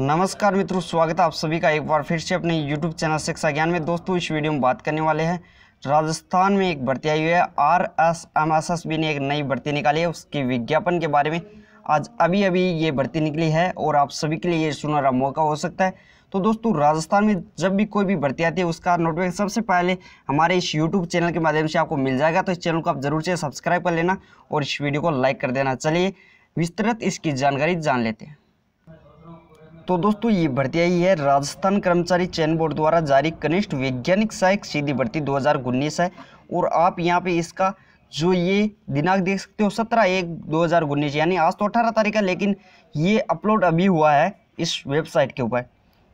नमस्कार मित्रों स्वागत है आप सभी का एक बार फिर से अपने यूट्यूब चैनल शिक्षा ज्ञान में दोस्तों इस वीडियो में बात करने वाले हैं राजस्थान में एक भर्ती आई हुई है R S M S S B ने एक नई भर्ती निकाली है उसके विज्ञापन के बारे में आज अभी अभी ये भर्ती निकली है और आप सभी के लिए ये सुनहरा मौका हो सकता है तो दोस्तों राजस्थान में जब भी कोई भी भर्ती आती है उसका नोटिफिकेशन सबसे पहले हमारे इस यूट्यूब चैनल के माध्यम से आपको मिल जाएगा तो इस चैनल को आप जरूर से सब्सक्राइब कर लेना और इस वीडियो को लाइक कर देना चलिए विस्तृत इसकी जानकारी जान लेते हैं तो दोस्तों ये भर्ती आई है राजस्थान कर्मचारी चयन बोर्ड द्वारा जारी कनिष्ठ वैज्ञानिक सहायक सीधी भर्ती उन्नीस है और आप यहाँ पे इसका जो ये दिनांक देख सकते हो सत्रह एक दो हज़ार उन्नीस यानी आज तो अठारह तारीख है लेकिन ये अपलोड अभी हुआ है इस वेबसाइट के ऊपर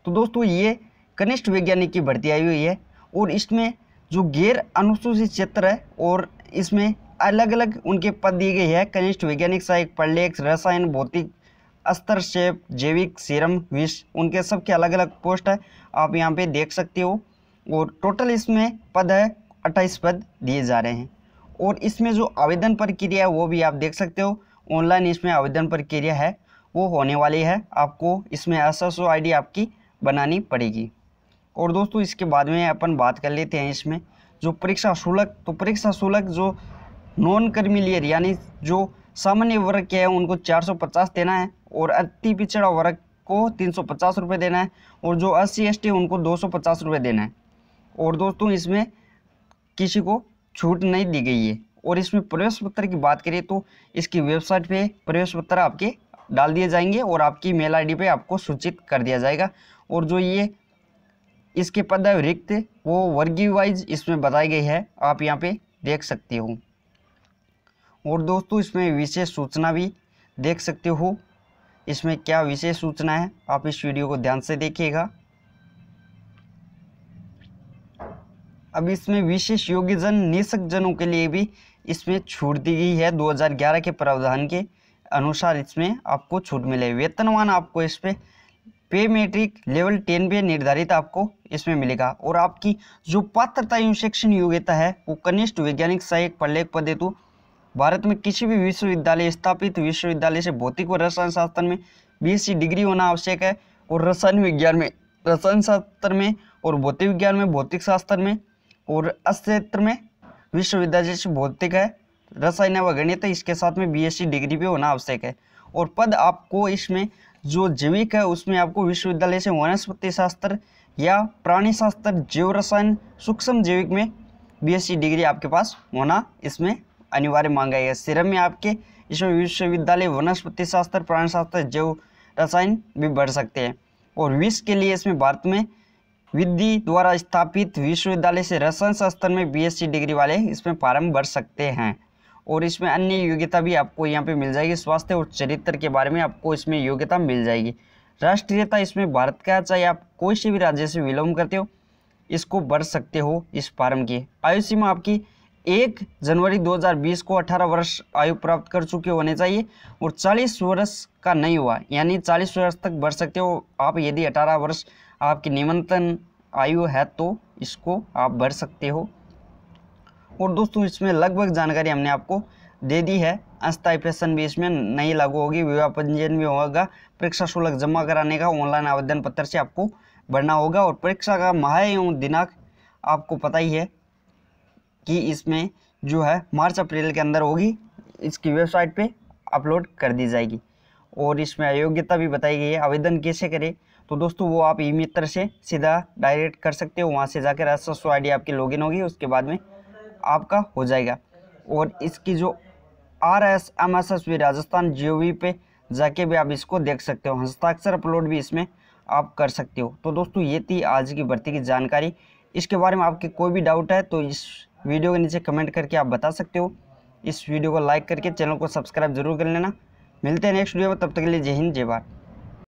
तो दोस्तों ये कनिष्ठ वैज्ञानिक की भर्ती आई हुई है और इसमें जो गैर अनुसूचित क्षेत्र है और इसमें अलग अलग उनके पद दिए गए हैं कनिष्ठ वैज्ञानिक सहायक प्रलेख रसायन भौतिक अस्तर शेप जैविक सीरम विश उनके सबके अलग अलग पोस्ट है आप यहाँ पे देख सकते हो और टोटल इसमें पद है अट्ठाईस पद दिए जा रहे हैं और इसमें जो आवेदन प्रक्रिया है वो भी आप देख सकते हो ऑनलाइन इसमें आवेदन प्रक्रिया है वो होने वाली है आपको इसमें एस एस आपकी बनानी पड़ेगी और दोस्तों इसके बाद में अपन बात कर लेते हैं इसमें जो परीक्षा शुल्क तो परीक्षा शुल्क जो नॉन कर्मिलियर यानी जो सामान्य वर्ग के हैं उनको 450 देना है और अति पिछड़ा वर्ग को तीन सौ पचास रुपये देना है और जो एस सी एस टी उनको दो सौ पचास देना है और दोस्तों इसमें किसी को छूट नहीं दी गई है और इसमें प्रवेश पत्र की बात करें तो इसकी वेबसाइट पे प्रवेश पत्र आपके डाल दिए जाएंगे और आपकी मेल आईडी पे आपको सूचित कर दिया जाएगा और जो ये इसके पद रिक्त वो वर्गीय वाइज इसमें बताई गई है आप यहाँ पे देख सकते हो और दोस्तों इसमें विशेष सूचना भी देख सकते हो इसमें क्या विशेष सूचना है आप इस वीडियो को ध्यान से देखिएगा अब इसमें विशेष योग्यजन निशक जनों के लिए भी इसमें छूट दी गई है 2011 के प्रावधान के अनुसार इसमें आपको छूट मिले वेतनवान आपको इस पर पे मेट्रिक लेवल टेन पे निर्धारित आपको इसमें मिलेगा और आपकी जो पात्रता एवं शिक्षण योग्यता है वो कनिष्ठ वैज्ञानिक सहायक प्रलेख पद हेतु तो भारत में किसी भी विश्वविद्यालय स्थापित विश्वविद्यालय से भौतिक व रसायन शास्त्र में बीएससी डिग्री होना आवश्यक है और रसायन विज्ञान में रसायन शास्त्र में और भौतिक विज्ञान में भौतिक शास्त्र में और क्षेत्र में विश्वविद्यालय जैसे भौतिक है रसायन व गणित इसके साथ में बी डिग्री भी होना आवश्यक है और पद आपको इसमें जो जैविक है उसमें आपको विश्वविद्यालय से वनस्पति शास्त्र या प्राणी शास्त्र जैव रसायन सूक्ष्म जैविक में बीएससी डिग्री आपके पास होना इसमें अनिवार्य मांगा गया सीरम में आपके इसमें विश्वविद्यालय वनस्पति शास्त्र प्राण शास्त्र जैव रसायन भी बढ़ सकते हैं और विश्व के लिए इसमें भारत में विधि द्वारा स्थापित विश्वविद्यालय से रसायन शास्त्र में बीएससी डिग्री वाले इसमें फार्म बढ़ सकते हैं और इसमें अन्य योग्यता भी आपको यहाँ पे मिल जाएगी स्वास्थ्य और चरित्र के बारे में आपको इसमें योग्यता मिल जाएगी राष्ट्रीयता इसमें भारत का चाहे आप कोई से भी राज्य से विलोम करते हो इसको बढ़ सकते हो इस फार्म की आयु सीमा आपकी एक जनवरी 2020 को 18 वर्ष आयु प्राप्त कर चुके होने चाहिए और 40 वर्ष का नहीं हुआ यानी 40 वर्ष तक बढ़ सकते हो आप यदि 18 वर्ष आपकी निमंत्रण आयु है तो इसको आप बढ़ सकते हो और दोस्तों इसमें लगभग जानकारी हमने आपको दे दी है अस्थायी पेंशन भी इसमें नहीं लागू होगी विवाह पंजीयन भी होगा परीक्षा शुल्क जमा कराने का ऑनलाइन आवेदन पत्र से आपको भरना होगा और परीक्षा का महा दिनांक आपको पता ही है कि इसमें जो है मार्च अप्रैल के अंदर होगी इसकी वेबसाइट पे अपलोड कर दी जाएगी और इसमें अयोग्यता भी बताई गई है आवेदन कैसे करें तो दोस्तों वो आप ई मित्र से सीधा डायरेक्ट कर सकते हो वहाँ से जाकर राजस्व आई डी आपकी लॉगिन होगी उसके बाद में आपका हो जाएगा और इसकी जो R S M S S B Rajasthan G O V पे जाके भी आप इसको देख सकते हो हस्ताक्षर अपलोड भी इसमें आप कर सकते हो तो दोस्तों ये थी आज की भर्ती की जानकारी इसके बारे में आपके कोई भी डाउट है तो इस वीडियो के नीचे कमेंट करके आप बता सकते हो इस वीडियो को लाइक करके चैनल को सब्सक्राइब जरूर कर लेना मिलते हैं नेक्स्ट वीडियो में तब तक के लिए जय हिंद जय भारत